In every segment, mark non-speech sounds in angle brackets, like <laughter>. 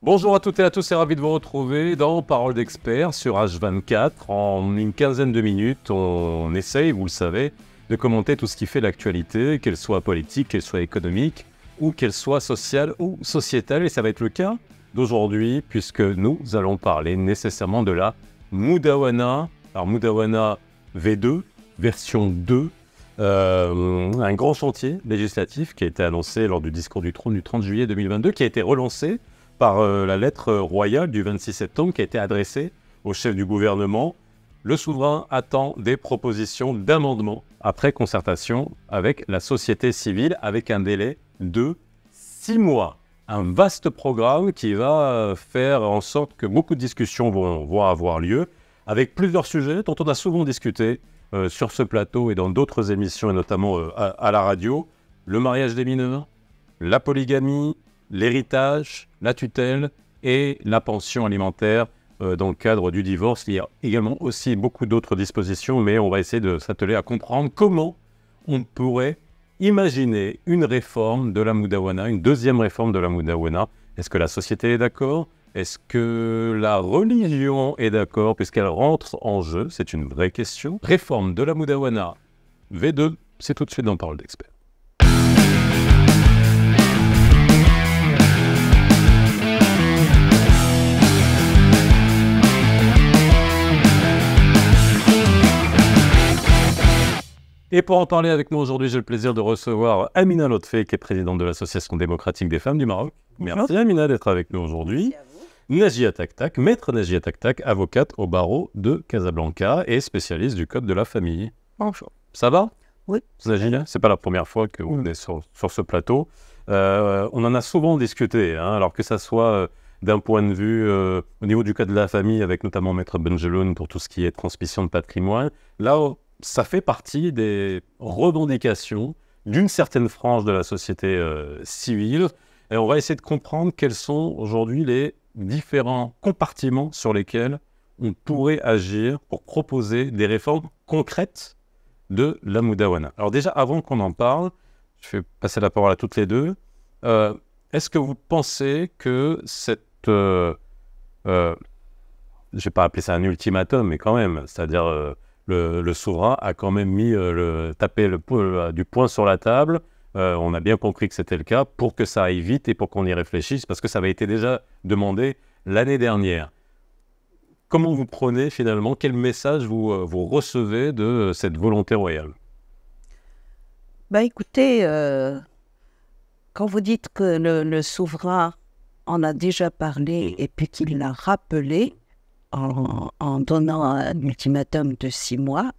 Bonjour à toutes et à tous, c'est ravi de vous retrouver dans Parole d'experts sur H24. En une quinzaine de minutes, on essaye, vous le savez, de commenter tout ce qui fait l'actualité, qu'elle soit politique, qu'elle soit économique, ou qu'elle soit sociale ou sociétale. Et ça va être le cas d'aujourd'hui, puisque nous allons parler nécessairement de la Mudawana. Alors Mudawana V2, version 2, euh, un grand chantier législatif qui a été annoncé lors du discours du trône du 30 juillet 2022, qui a été relancé par euh, la lettre royale du 26 septembre qui a été adressée au chef du gouvernement. Le souverain attend des propositions d'amendement après concertation avec la société civile avec un délai de six mois. Un vaste programme qui va euh, faire en sorte que beaucoup de discussions vont, avoir lieu avec plusieurs sujets dont on a souvent discuté euh, sur ce plateau et dans d'autres émissions, et notamment à la radio. Le mariage des mineurs, la polygamie, l'héritage, la tutelle et la pension alimentaire euh, dans le cadre du divorce. Il y a également aussi beaucoup d'autres dispositions, mais on va essayer de s'atteler à comprendre comment on pourrait imaginer une réforme de la Moudawana, une deuxième réforme de la Moudawana. Est-ce que la société est d'accord Est-ce que la religion est d'accord puisqu'elle rentre en jeu C'est une vraie question. Réforme de la Moudawana, V2, c'est tout de suite dans Parole d'expert. Et pour en parler avec nous aujourd'hui, j'ai le plaisir de recevoir Amina Lotfé, qui est présidente de l'Association démocratique des femmes du Maroc. Merci Amina d'être avec nous aujourd'hui. Najia Taktak, maître Najia Taktak, avocate au barreau de Casablanca et spécialiste du Code de la famille. Bonjour. Ça va Oui. Najia, c'est pas la première fois que vous êtes sur, ce plateau. Euh, on en a souvent discuté, hein, alors que ça soit euh, d'un point de vue euh, au niveau du Code de la famille, avec notamment maître Benjeloun pour tout ce qui est transmission de patrimoine. Là, ça fait partie des revendications d'une certaine frange de la société euh, civile. Et on va essayer de comprendre quels sont aujourd'hui les différents compartiments sur lesquels on pourrait agir pour proposer des réformes concrètes de la Moudawana. Alors déjà, avant qu'on en parle, je vais passer la parole à toutes les deux. Euh, est-ce que vous pensez que cette... Euh, euh je ne vais pas appeler ça un ultimatum, mais quand même, c'est-à-dire le, souverain a quand même mis euh, le, tapé le, euh, du poing sur la table. Euh, on a bien compris que c'était le cas pour que ça aille vite et pour qu'on y réfléchisse, parce que ça avait été déjà demandé l'année dernière. Comment vous prenez finalement, quel message vous, vous recevez de cette volonté royale bah Écoutez, quand vous dites que le, souverain en a déjà parlé mmh. et puis qu'il l'a rappelé, en, donnant un ultimatum de six mois,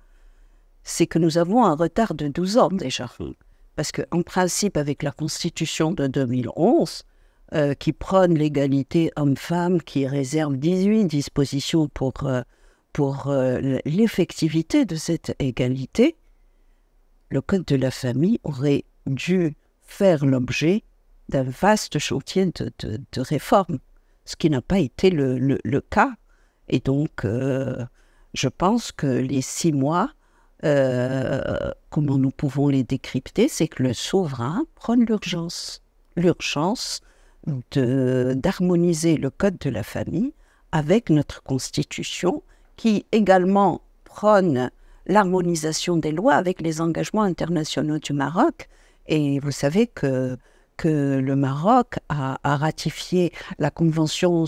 c'est que nous avons un retard de 12 ans déjà. Parce qu'en principe, avec la Constitution de 2011, euh, qui prône l'égalité homme-femme, qui réserve 18 dispositions pour, euh, pour euh, l'effectivité de cette égalité, le Code de la famille aurait dû faire l'objet d'un vaste chantier de, réformes, ce qui n'a pas été le cas. Et donc, euh, je pense que les six mois, euh, comment nous pouvons les décrypter, c'est que le souverain prône l'urgence, l'urgence d'harmoniser le code de la famille avec notre constitution, qui également prône l'harmonisation des lois avec les engagements internationaux du Maroc. Et vous savez que que le Maroc a, ratifié la Convention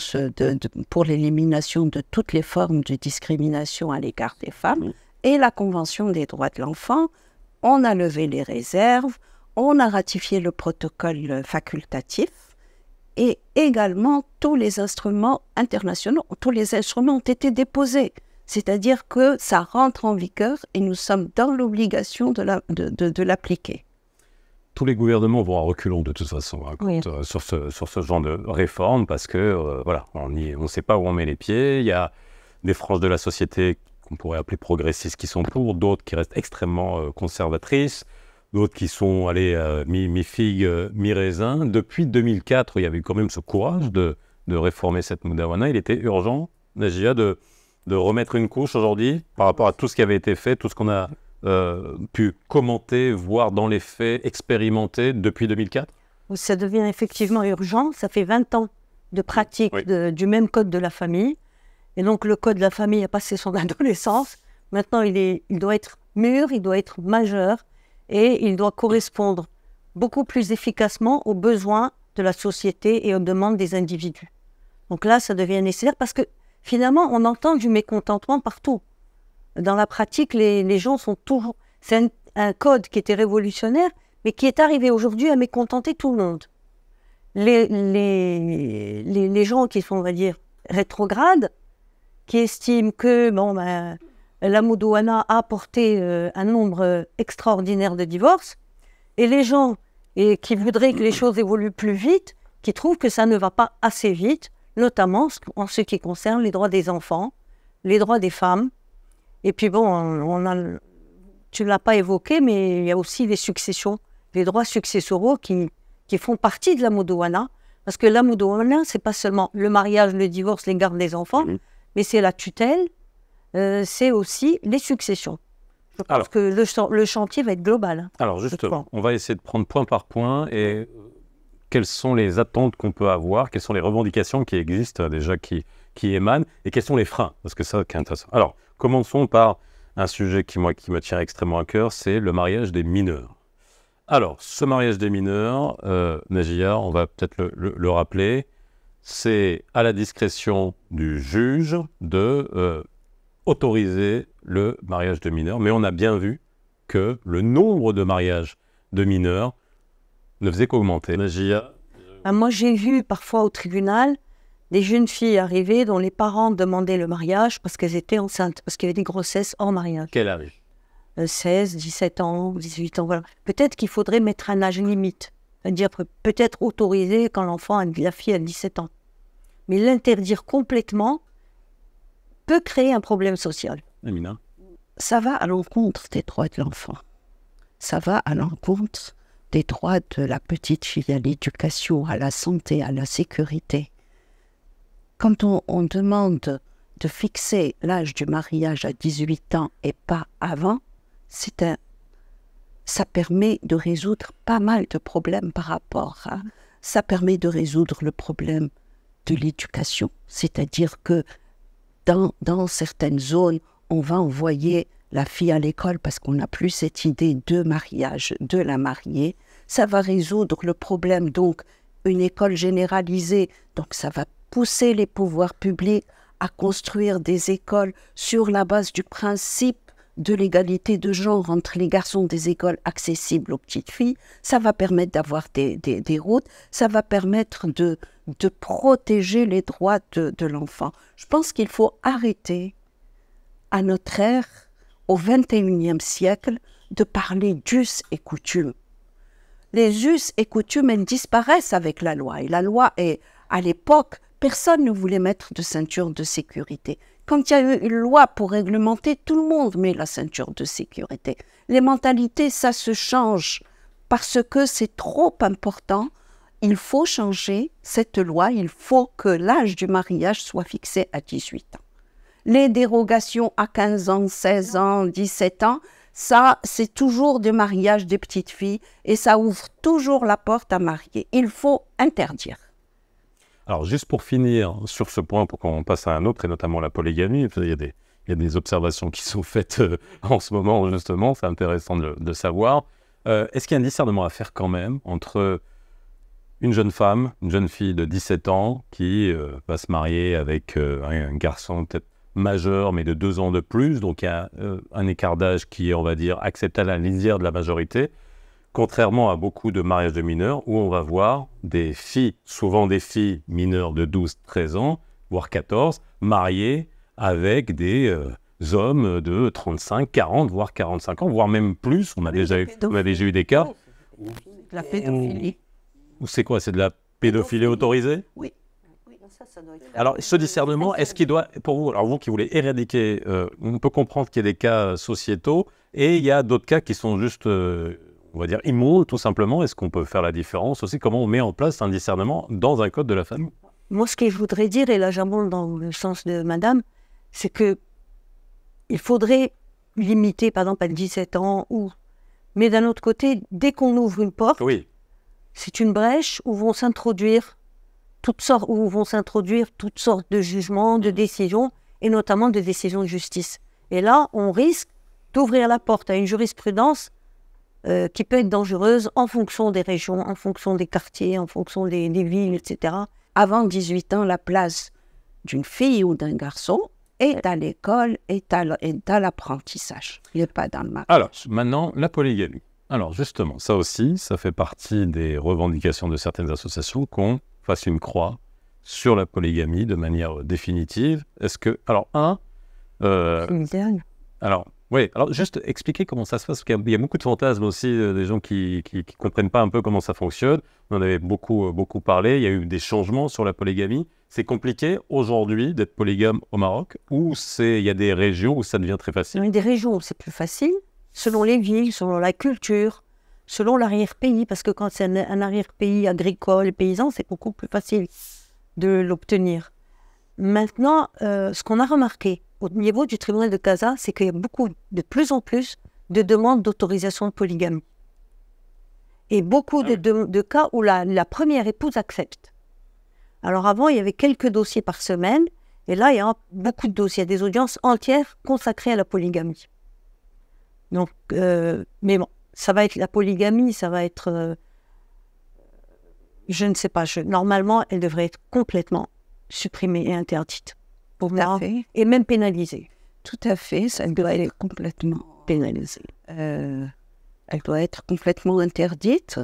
pour l'élimination de toutes les formes de discrimination à l'égard des femmes et la Convention des droits de l'enfant. On a levé les réserves, on a ratifié le protocole facultatif et également tous les instruments internationaux, tous les instruments ont été déposés. C'est-à-dire que ça rentre en vigueur et nous sommes dans l'obligation de l'appliquer tous les gouvernements vont à reculons de toute façon hein, euh, sur, ce, sur ce genre de réforme parce que euh, voilà, on ne sait pas où on met les pieds. Il y a des franges de la société qu'on pourrait appeler progressistes qui sont pour, d'autres qui restent extrêmement euh, conservatrices, d'autres qui sont allés mi-figue, mi-raisin. Depuis 2004, il y avait quand même ce courage de, réformer cette Moudawana. Il était urgent, Najia, de remettre une couche aujourd'hui par rapport à tout ce qui avait été fait, tout ce qu'on a euh, pu commenter, voir dans les faits, expérimenter depuis 2004 Ça devient effectivement urgent. Ça fait 20 ans de pratique du même code de la famille. Et donc le code de la famille a passé son <laughs> adolescence. Maintenant, il, il doit être mûr, il doit être majeur et il doit correspondre beaucoup plus efficacement aux besoins de la société et aux demandes des individus. Donc là, ça devient nécessaire parce que finalement, on entend du mécontentement partout dans la pratique, les, gens sont toujours. C'est un, code qui était révolutionnaire, mais qui est arrivé aujourd'hui à mécontenter tout le monde. Les, les, les, gens qui sont, on va dire, rétrogrades, qui estiment que bon, ben, la Moudouana a apporté euh, un nombre euh, extraordinaire de divorces, et les gens et, qui voudraient que les choses évoluent plus vite, qui trouvent que ça ne va pas assez vite, notamment en ce qui concerne les droits des enfants, les droits des femmes, et puis bon, on a, tu ne l'as pas évoqué, mais il y a aussi les successions, les droits successoraux qui, qui font partie de la modouana, Parce que la modouana ce n'est pas seulement le mariage, le divorce, les gardes des enfants, mhm. mais c'est la tutelle, euh, c'est aussi les successions. Je pense que le, le, chantier va être global. Hein, Alors justement, on va essayer de prendre point par point et euh, quelles sont les attentes qu'on peut avoir, quelles sont les revendications qui existent euh, déjà, qui, qui émanent, et quels sont les freins, parce que ça, c'est intéressant. Alors, Commençons par un sujet qui, moi, qui me tient extrêmement à cœur, c'est le mariage des mineurs. Alors, ce mariage des mineurs, euh, Najia, on va peut-être le, rappeler, c'est à la discrétion du juge de euh, autoriser le mariage de mineurs, mais on a bien vu que le nombre de mariages de mineurs ne faisait qu'augmenter. Ah, moi, j'ai vu parfois au tribunal des jeunes filles arrivées dont les parents demandaient le mariage parce qu'elles étaient enceintes, parce qu'il y avait des grossesses hors mariage. Quel âge 16, 17 euh, ans, 18 ans, voilà. Peut-être qu'il faudrait mettre un âge limite, c'est-à-dire peut-être autoriser quand l'enfant, la fille a 17 ans. Mais l'interdire complètement peut créer un problème social. Amina Ça va à l'encontre des droits de l'enfant. Ça va à l'encontre des droits de la petite fille à l'éducation, à la santé, à la sécurité. Quand on, demande de fixer l'âge du mariage à 18 ans et pas avant, c'est un, ça permet de résoudre pas mal de problèmes par rapport Ça permet de résoudre le problème de l'éducation, c'est-à-dire que dans, dans certaines zones, on va envoyer la fille à l'école parce qu'on n'a plus cette idée de mariage, de la mariée. Ça va résoudre le problème, donc, une école généralisée, donc ça va pousser les pouvoirs publics à construire des écoles sur la base du principe de l'égalité de genre entre les garçons des écoles accessibles aux petites filles, ça va permettre d'avoir des, routes, ça va permettre de, de protéger les droits de, de l'enfant. Je pense qu'il faut arrêter à notre ère, au XXIe siècle, de parler d'us et coutumes. Les us et coutumes, elles disparaissent avec la loi. Et la loi est, à l'époque, Personne ne voulait mettre de ceinture de sécurité. Quand il y a eu une loi pour réglementer, tout le monde met la ceinture de sécurité. Les mentalités, ça se change parce que c'est trop important. Il faut changer cette loi. Il faut que l'âge du mariage soit fixé à 18 ans. Les dérogations à 15 ans, 16 ans, 17 ans, ça, c'est toujours des mariages des petites filles et ça ouvre toujours la porte à marier. Il faut interdire. Alors, juste pour finir sur ce point, pour qu'on passe à un autre, et notamment la polygamie, il y a des, observations qui sont faites euh, en ce moment, justement, c'est intéressant de, savoir. Euh, est-ce qu'il y a un discernement à faire quand même entre une jeune femme, une jeune fille de 17 ans qui euh, va se marier avec un garçon peut-être majeur, mais de deux ans de plus, donc il y a un écart d'âge qui est, on va dire, acceptable à la lisière de la majorité, Contrairement à beaucoup de mariages de mineurs où on va voir des filles, souvent des filles mineures de 12, 13 ans, voire 14, mariées avec des euh, hommes de 35, 40, voire 45 ans, voire même plus. On a, déjà eu, on a eu des cas. La pédophilie. c'est quoi C'est de la pédophilie autorisée Oui. Alors, ce discernement, est-ce qu'il doit, pour vous, alors vous qui voulez éradiquer, euh, on peut comprendre qu'il y a des cas sociétaux et il y a d'autres cas qui sont juste euh, on va dire, immoraux, tout simplement Est-ce qu'on peut faire la différence aussi Comment on met en place un discernement dans un code de la famille Moi, ce que je voudrais dire, et là j'abonde dans le sens de madame, c'est que il faudrait limiter, par exemple, à 17 ans, ou... mais d'un autre côté, dès qu'on ouvre une porte, oui. c'est une brèche où vont s'introduire toutes sortes, où vont s'introduire toutes sortes de jugements, de mm. décisions, et notamment de décisions de justice. Et là, on risque d'ouvrir la porte à une jurisprudence euh, qui peut être dangereuse en fonction des régions, en fonction des quartiers, en fonction des, villes, etc. Avant 18 ans, la place d'une fille ou d'un garçon est à l'école, est à l'apprentissage. Il n'est pas dans le marché. Alors, maintenant, la polygamie. Alors, justement, ça aussi, ça fait partie des revendications de certaines associations qu'on fasse une croix sur la polygamie de manière euh, définitive. Est-ce que. Alors, un. Euh, alors, oui, alors juste expliquer comment ça se passe, parce qu'il y a beaucoup de fantasmes aussi, euh, des gens qui ne comprennent pas un peu comment ça fonctionne. On en avait beaucoup, euh, beaucoup parlé, il y a eu des changements sur la polygamie. C'est compliqué aujourd'hui d'être polygame au Maroc, ou il y a des régions où ça devient très facile Il y a des régions où c'est plus facile, selon les villes, selon la culture, selon l'arrière-pays, parce que quand c'est un, arrière-pays agricole paysan, c'est beaucoup plus facile de l'obtenir. Maintenant, euh, ce qu'on a remarqué, au niveau du tribunal de Casa, c'est qu'il y a beaucoup, de plus en plus, de demandes d'autorisation de polygamie. Et beaucoup ah de, cas où la, première épouse accepte. Alors avant, il y avait quelques dossiers par semaine, et là, il y a beaucoup de dossiers, il des audiences entières consacrées à la polygamie. Donc, euh, mais bon, ça va être la polygamie, ça va être... Euh, je ne sais pas, normalement, elle devrait être complètement supprimée et interdite et même pénalisée. Tout à fait, ça doit être complètement pénalisé. Euh, elle doit être complètement interdite.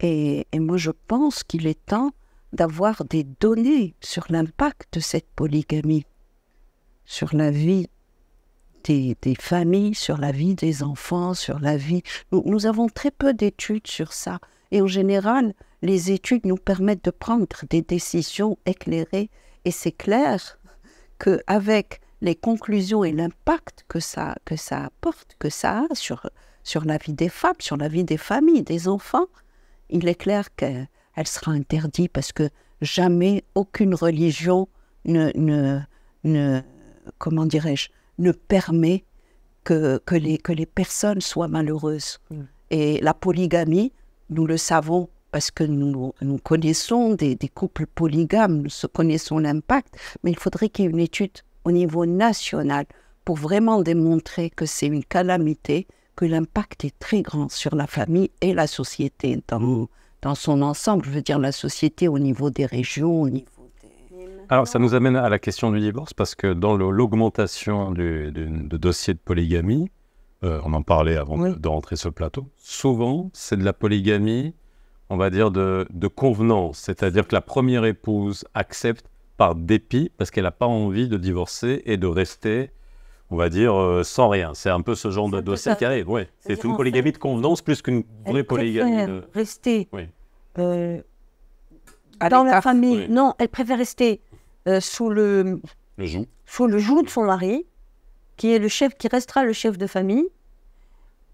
Et, et moi, je pense qu'il est temps d'avoir des données sur l'impact de cette polygamie sur la vie des, familles, sur la vie des enfants, sur la vie. Nous, nous avons très peu d'études sur ça. Et en général, les études nous permettent de prendre des décisions éclairées. Et c'est clair avec les conclusions et l'impact que ça, que ça apporte, que ça a sur, sur la vie des femmes, sur la vie des familles, des enfants, il est clair qu'elle sera interdite parce que jamais aucune religion ne, ne, comment dirais-je, ne permet que, que, les, que les personnes soient malheureuses. Mm. Et la polygamie, nous le savons, parce que nous, connaissons des, couples polygames, nous connaissons l'impact, mais il faudrait qu'il y ait une étude au niveau national pour vraiment démontrer que c'est une calamité, que l'impact est très grand sur la famille et la société dans, dans son ensemble, je veux dire la société au niveau des régions, au niveau des... Alors ça nous amène à la question du divorce, parce que dans l'augmentation du, dossiers dossier de polygamie, euh, on en parlait avant de rentrer sur le plateau, souvent c'est de la polygamie on va dire, de, convenance. C'est-à-dire que la première épouse accepte par dépit parce qu'elle n'a pas envie de divorcer et de rester, on va dire, euh, sans rien. C'est un peu ce genre de dossier qui arrive. Ouais. C'est une polygamie de convenance plus qu'une vraie polygamie. Rester oui. Euh, dans la famille. Non, elle préfère rester euh, sous le, joug. le joug de son mari, qui est le chef, qui restera le chef de famille,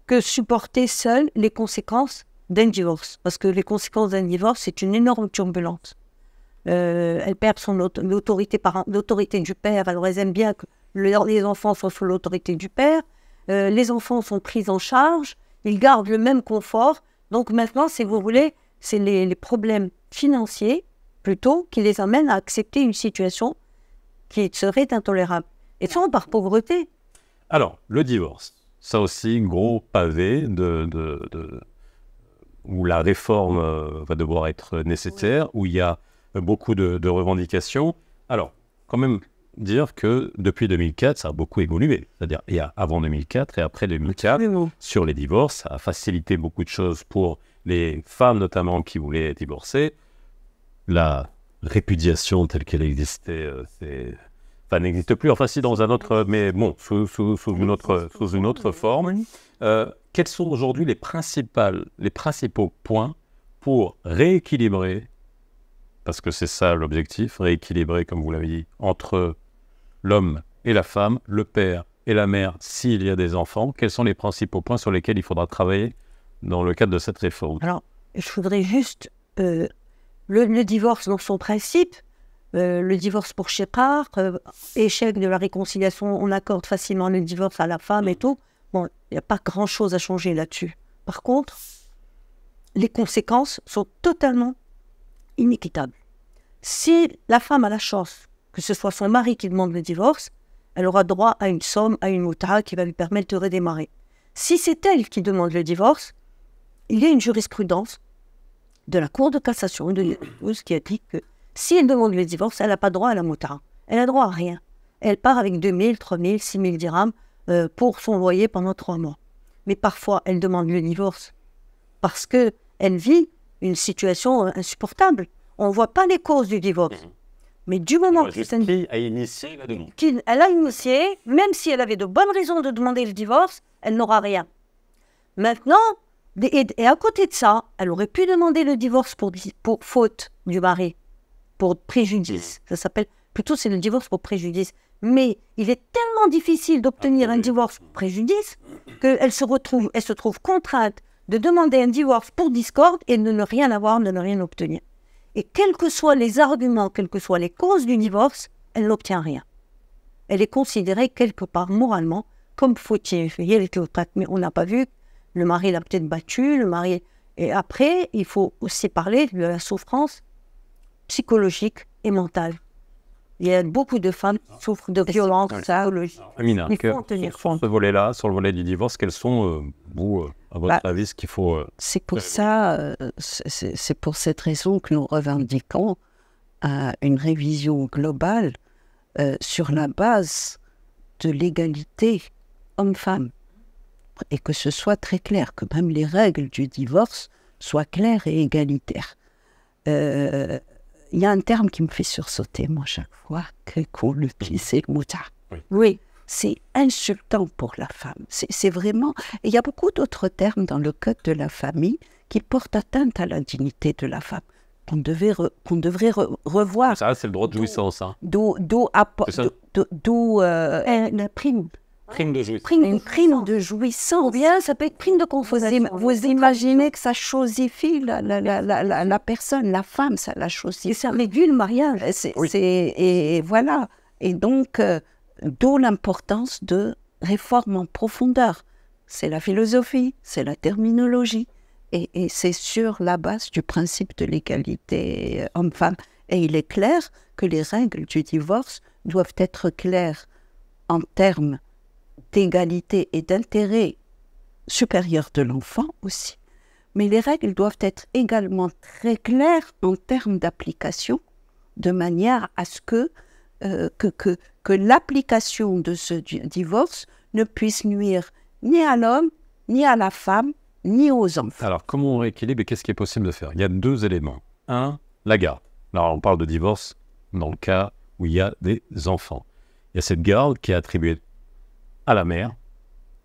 que supporter seule les conséquences d'un divorce. Parce que les conséquences d'un divorce, c'est une énorme turbulence. Euh, elle perd son l'autorité l'autorité du père. Alors elles aiment bien que les enfants soient sous l'autorité du père. Euh, les enfants sont pris en charge. Ils gardent le même confort. Donc maintenant, si vous voulez, c'est les, problèmes financiers plutôt qui les amènent à accepter une situation qui serait intolérable. Et sont par pauvreté. Alors, le divorce, ça aussi, gros pavé de où la réforme euh, va devoir être nécessaire, où il y a beaucoup de, revendications. Alors, quand même dire que depuis 2004, ça a beaucoup évolué. C'est-à-dire, il y a avant 2004 et après 2004, sur les divorces, ça a facilité beaucoup de choses pour les femmes, notamment, qui voulaient divorcer. La répudiation telle qu'elle existait euh, c'est enfin n'existe plus, enfin si dans un autre, mais bon, sous, une, autre, sous une autre forme. Euh, quels sont aujourd'hui les, les principaux points pour rééquilibrer, parce que c'est ça l'objectif, rééquilibrer, comme vous l'avez dit, entre l'homme et la femme, le père et la mère, s'il y a des enfants, quels sont les principaux points sur lesquels il faudra travailler dans le cadre de cette réforme Alors, je voudrais juste... Euh, le divorce dans son principe, euh, le divorce pour Shepard, euh, échec de la réconciliation, on accorde facilement le divorce à la femme et tout. Bon, il n'y a pas grand-chose à changer là-dessus. Par contre, les conséquences sont totalement inéquitables. Si la femme a la chance que ce soit son mari qui demande le divorce, elle aura droit à une somme, à une muta qui va lui permettre de redémarrer. Si c'est elle qui demande le divorce, il y a une jurisprudence de la Cour de cassation de qui a dit que si elle demande le divorce, elle n'a pas droit à la moutarde. Elle a droit à rien. Elle part avec 2000, 3000, 6000 dirhams euh, pour son loyer pendant trois mois. Mais parfois, elle demande le divorce parce que elle vit une situation euh, insupportable. On ne voit pas les causes du divorce. Mhm. Mais du moment que a initié la Elle a initié, même si elle avait de bonnes raisons de demander le divorce, elle n'aura rien. Maintenant, et, et, à côté de ça, elle aurait pu demander le divorce pour, pour faute du mari pour préjudice. Ça s'appelle plutôt c'est le divorce pour préjudice. Mais il est tellement difficile d'obtenir ah un divorce pour préjudice qu'elle se retrouve, elle se trouve contrainte de demander un divorce pour discorde et de ne rien avoir, de ne rien obtenir. Et quels que soient les arguments, quelles que soient les causes du divorce, elle n'obtient rien. Elle est considérée quelque part moralement comme fautive. mais on n'a pas vu, le mari l'a peut-être battue, le mari. Et après, il faut aussi parler de la souffrance psychologique et mentale. Il y a beaucoup de femmes qui souffrent de violences psychologiques. Amina, Il faut en tenir compte. ce volet-là, sur le volet du divorce, quels sont, euh, euh, à votre bah, avis, ce qu'il faut... Euh, c'est pour ça, c'est pour cette raison que nous revendiquons une révision globale sur la base de l'égalité homme-femme. Et que ce soit très clair, que même les règles du divorce soient claires et égalitaires il y a un terme qui me fait sursauter, moi, chaque fois qu'on utilise c'est le moutard. Oui. C'est insultant pour la femme. C'est vraiment. Il y a beaucoup d'autres termes dans le code de la famille qui portent atteinte à l'indignité dignité de la femme qu'on devrait revoir. Ça, c'est le droit de jouissance. Hein. D'où d'où, d'où la euh, prime une prime de jouissance. Ou bien ça peut être prime de confusion. Vous, imaginez que ça chosifie la, la, la, la, personne, la femme, ça la chosifie. Et ça réduit le mariage. et voilà. Et donc, euh, d'où l'importance de réformes en profondeur. C'est la philosophie, c'est la terminologie. Et, et c'est sur la base du principe de l'égalité euh, homme-femme. Et il est clair que les règles du divorce doivent être claires en termes d'égalité et d'intérêt supérieur de l'enfant aussi, mais les règles doivent être également très claires en termes d'application, de manière à ce que, euh, que, que, que l'application de ce divorce ne puisse nuire ni à l'homme, ni à la femme, ni aux enfants. Alors, comment on rééquilibre et qu'est-ce qui est possible de faire Il y a deux éléments. Un, la garde. Alors, on parle de divorce dans le cas où il y a des enfants. Il y a cette garde qui est attribuée à la mère,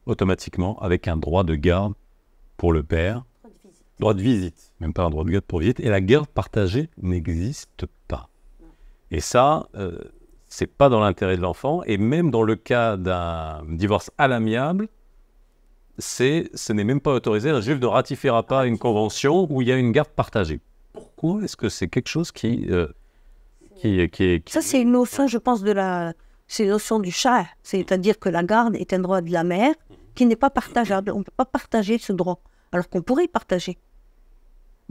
automatiquement, avec un droit de garde pour le père. Droit de visite. Même pas un droit de garde pour visite. Et la garde partagée n'existe pas. Et ça, ce euh, c'est pas dans l'intérêt de l'enfant. Et même dans le cas d'un divorce à l'amiable, c'est, ce n'est même pas autorisé. Un juif ne ratifiera pas une convention où il y a une garde partagée. Pourquoi est-ce que c'est quelque chose qui, euh, Ça, c'est une notion, je pense, de la, c'est notion du chat, c'est-à-dire que la garde est un droit de la mère qui n'est pas partageable. On ne peut pas partager ce droit, alors qu'on pourrait partager.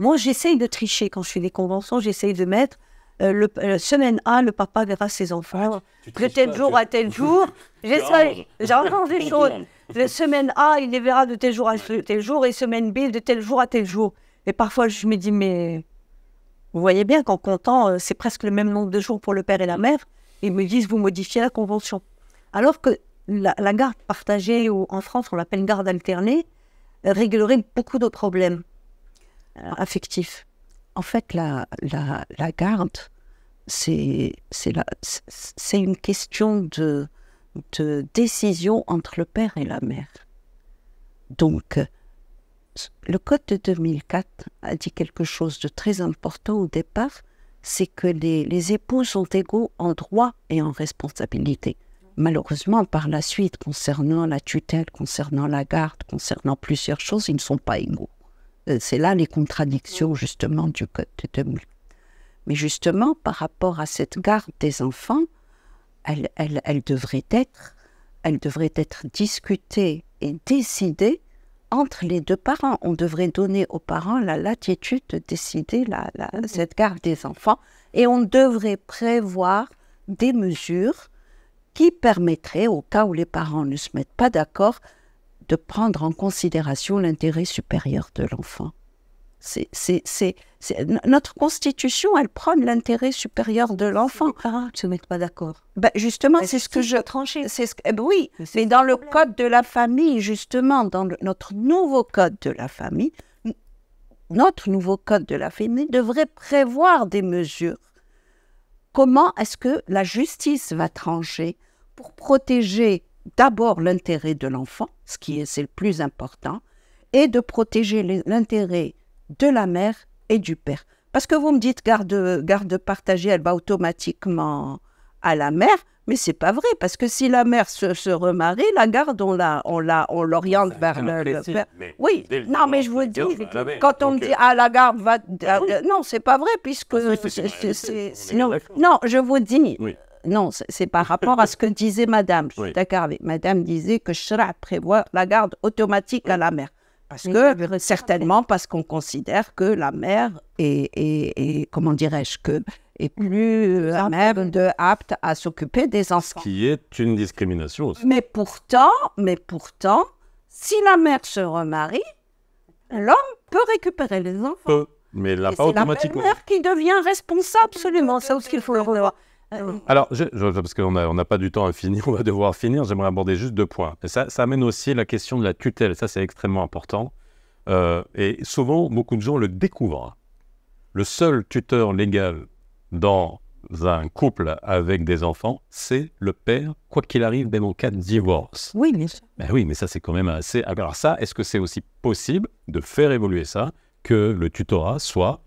Moi, j'essaye de tricher quand je fais des conventions, j'essaye de mettre euh, le, euh, semaine A, le papa verra ses enfants. de ah, tel jour à tel <laughs> jour, J'essaye, j'arrange des <laughs> choses. La semaine A, il les verra de tel jour à tel jour, et semaine B, de tel jour à tel jour. Et parfois, je me dis, mais vous voyez bien qu'en comptant, euh, c'est presque le même nombre de jours pour le père et la mère. Ils me disent vous modifiez la convention. Alors que la, garde partagée, ou en France on l'appelle garde alternée, réglerait beaucoup de problèmes euh, affectifs. En fait, la, la, la garde, c'est une question de, de décision entre le père et la mère. Donc, le Code de 2004 a dit quelque chose de très important au départ, c'est que les, époux sont égaux en droit et en responsabilité. Malheureusement, par la suite, concernant la tutelle, concernant la garde, concernant plusieurs choses, ils ne sont pas égaux. Euh, c'est là les contradictions justement du Code de Moulin. Mais justement, par rapport à cette garde des enfants, elle devrait être, elle devrait être discutée et décidée entre les deux parents. On devrait donner aux parents la latitude de décider mhm. cette garde des enfants et on devrait prévoir des mesures qui permettraient, au cas où les parents ne se mettent pas d'accord, de prendre en considération l'intérêt supérieur de l'enfant. C'est notre constitution, elle prône l'intérêt supérieur de l'enfant. Ah, parents ne se mettez pas d'accord. Ben, justement, c'est ce que je tranchais. C'est ce eh ben oui, mais, dans le code de la famille, justement, dans notre nouveau code de la famille, notre nouveau code de la famille devrait prévoir des mesures. Comment est-ce que la justice va trancher pour protéger d'abord l'intérêt de l'enfant, ce qui est, est le plus important, et de protéger l'intérêt de la mère et du père. Parce que vous me dites garde, garde partagée, elle va automatiquement à la mère, mais c'est pas vrai parce que si la mère se, remarie, la garde on la, on la, on l'oriente vers le, père. Oui, non mais je vous dis quand on me dit euh, ah la garde va, ah euh, non c'est pas vrai puisque ah, non, je vous dis. Non, c'est par rapport à ce que disait madame. Je suis d'accord avec madame disait que Shra prévoit la garde automatique à la mère. Parce que, certainement, parce qu'on considère que la mère est, comment dirais-je, que est plus même de apte à s'occuper des enfants. Ce qui est une discrimination aussi. Mais pourtant, mais pourtant, si la mère se remarie, l'homme peut récupérer les enfants. Peut, mais là, pas automatiquement. C'est la mère qui devient responsable, absolument. C'est ce qu'il faut le revoir. Ah, alors, parce qu'on n'a on pas du temps à finir, <laughs> on va devoir finir, j'aimerais aborder juste deux points. Et ça, ça amène aussi la question de la tutelle, ça c'est extrêmement important. Euh, et souvent, beaucoup de gens le découvrent. Le seul tuteur légal dans un couple avec des enfants, c'est le père, quoi qu'il arrive, même en cas de divorce. Oui, mais... Ben oui, mais ça c'est quand même assez... Alors ça, est-ce que c'est aussi possible de faire évoluer ça, que le tutorat soit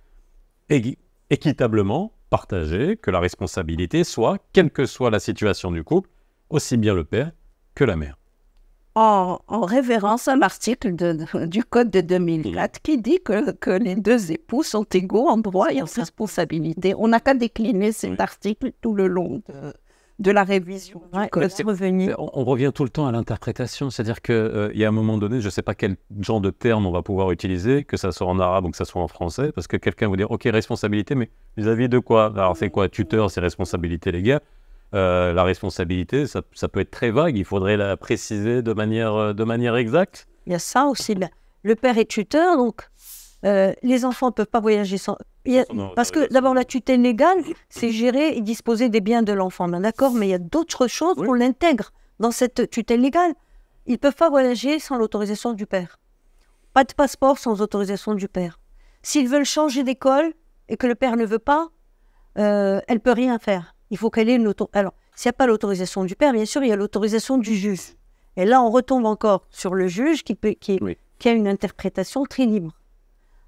équitablement que la responsabilité soit, quelle que soit la situation du couple, aussi bien le père que la mère. En, révérence à l'article du Code de 2004 qui dit que, que, les deux époux sont égaux en droit et en responsabilité. On n'a qu'à décliner cet article tout le long de, de la révision revenu. On, revient tout le temps à l'interprétation, c'est-à-dire qu'il euh, il y a un moment donné, je ne sais pas quel genre de terme on va pouvoir utiliser, que ça soit en arabe ou que ça soit en français, parce que quelqu'un vous dire, ok, responsabilité, mais vis-à-vis de quoi Alors c'est quoi Tuteur, c'est responsabilité les gars euh, la responsabilité, ça, peut être très vague, il faudrait la préciser de manière, euh, de manière exacte. Il y a ça aussi. Le père est tuteur, donc les enfants ne peuvent pas voyager sans, parce que d'abord, la tutelle légale, c'est gérer et disposer des biens de l'enfant. Ben, d'accord, mais il y a d'autres choses qu'on l'intègre dans cette tutelle légale. Ils ne peuvent pas voyager sans l'autorisation du père. Pas de passeport sans autorisation du père. S'ils veulent changer d'école et que le père ne veut pas, elle euh, elle peut rien faire. Il faut qu'elle ait une autorisation. Alors, s'il n'y a pas l'autorisation du père, bien sûr, il y a l'autorisation du juge. Et là, on retombe encore sur le juge qui, peut, qui a une interprétation très libre.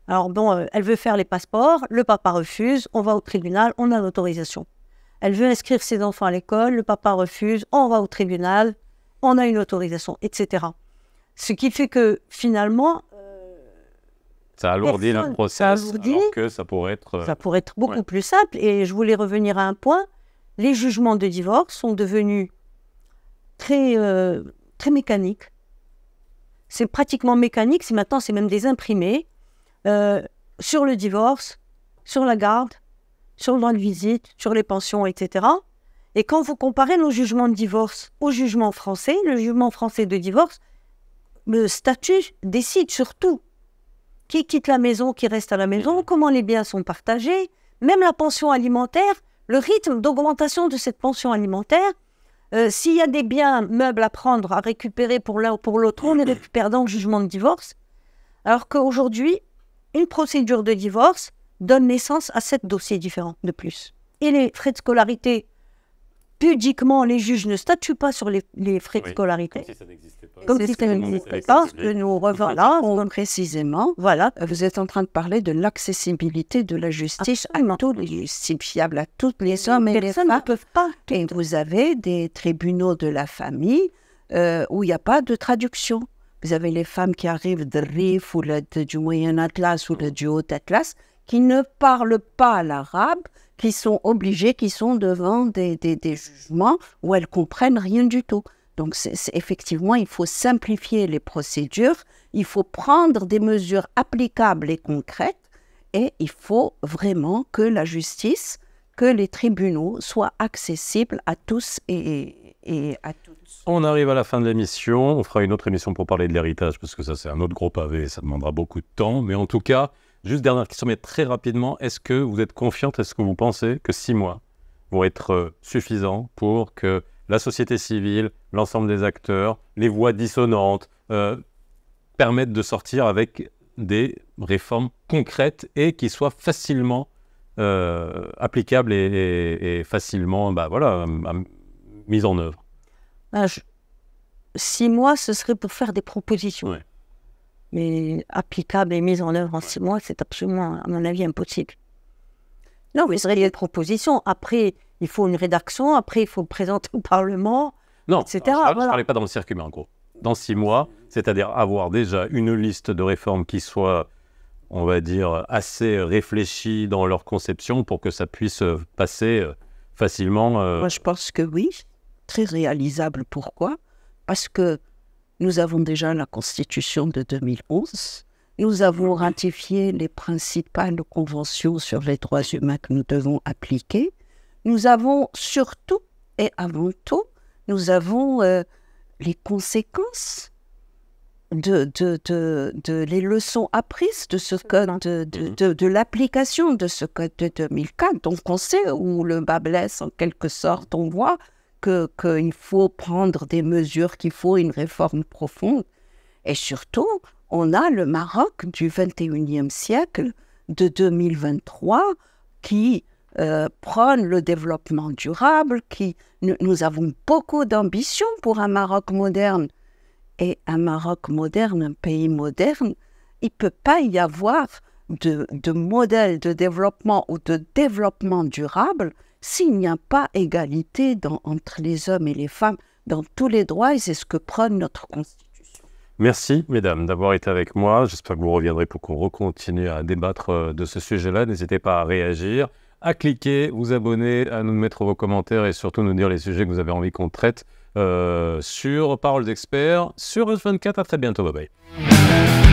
Alors bon, euh, elle veut faire les passeports, le papa refuse, on va au tribunal, on a l'autorisation. Elle veut inscrire ses enfants à l'école, le papa refuse, on va au tribunal, on a une autorisation, etc. Ce qui fait que finalement... Euh, ça alourdit le process, que ça pourrait être... Euh, ça pourrait être beaucoup plus simple. Et je voulais revenir à un point. Les jugements de divorce sont devenus très, très mécaniques. C'est pratiquement mécanique, maintenant c'est même des imprimés euh, sur le divorce, sur la garde, sur le droit de visite, sur les pensions, etc. Et quand vous comparez nos jugements de divorce au jugement français, le jugement français de divorce, le statut décide sur tout qui quitte la maison, qui reste à la maison, mmh. comment les biens sont partagés, même la pension alimentaire, le rythme d'augmentation de cette pension alimentaire. Euh, s'il y a des biens meubles à prendre, à récupérer pour l'un ou pour l'autre, on est <coughs> récupère dans le jugement de divorce. Alors qu'aujourd'hui, une procédure de divorce donne naissance à sept dossiers différents de plus. Et les frais de scolarité, pudiquement, les juges ne statuent pas sur les, frais de scolarité. Comme si ça n'existait pas. Comme ça pas. Que nous précisément. Voilà. Vous êtes en train de parler de l'accessibilité de la justice Absolument. à tous les justifiables, à toutes les, hommes et les femmes. ne peuvent pas. Et vous avez des tribunaux de la famille euh, où il n'y a pas de traduction. Vous avez les femmes qui arrivent de Rif ou du Moyen Atlas ou du Haut Atlas qui ne parlent pas l'arabe, qui sont obligées, qui sont devant des, jugements où elles comprennent rien du tout. Donc, effectivement, il faut simplifier les procédures, il faut prendre des mesures applicables et concrètes, et il faut vraiment que la justice, que les tribunaux soient accessibles à tous et, à On arrive à la fin de l'émission. On fera une autre émission pour parler de l'héritage, parce que ça, c'est un autre gros pavé et ça demandera beaucoup de temps. Mais en tout cas, juste dernière question, mais très rapidement, est-ce que vous êtes confiante, est-ce que vous pensez que six mois vont être suffisants pour que la société civile, l'ensemble des acteurs, les voix dissonantes, euh, permettent de sortir avec des réformes concrètes et qui soient facilement euh, applicables et, facilement bah voilà, mise en œuvre ah, Six mois, ce serait pour faire des propositions. Mais applicable et mise en œuvre en six mois, c'est absolument, à mon avis, impossible. Non, mais ce serait des propositions. Après, il faut une rédaction, après, il faut présenter au Parlement, non, etc. je ne parlais pas dans le circuit, mais en gros, dans six mois, c'est-à-dire avoir déjà une liste de réformes qui soit, on va dire, assez réfléchie dans leur conception pour que ça puisse euh, passer euh, facilement. Euh, Moi, je pense que oui très réalisable. Pourquoi Parce que nous avons déjà la Constitution de 2011, nous avons ratifié les principales conventions sur les droits humains que nous devons appliquer, nous avons surtout et avant tout, nous avons euh, les conséquences de, de, les leçons apprises de ce code, de, mhm. l'application de ce code de 2004. Donc on sait où le bas blesse en quelque sorte, on voit qu'il faut prendre des mesures, qu'il faut une réforme profonde. Et surtout, on a le Maroc du 21e siècle, de 2023, qui euh, prône le développement durable, qui nous, avons beaucoup d'ambition pour un Maroc moderne. Et un Maroc moderne, un pays moderne, il ne peut pas y avoir de modèle de développement ou de développement durable s'il n'y a pas égalité dans, entre les hommes et les femmes dans tous les droits, et c'est ce que prône notre Constitution. Merci, mesdames, d'avoir été avec moi. J'espère que vous reviendrez pour qu'on recontinue à débattre euh, de ce sujet-là. N'hésitez pas à réagir, à cliquer, vous abonner, à nous mettre vos commentaires et surtout nous dire les sujets que vous avez envie qu'on traite euh, sur Paroles d'Experts, sur Earth 24. À très bientôt. Bye bye.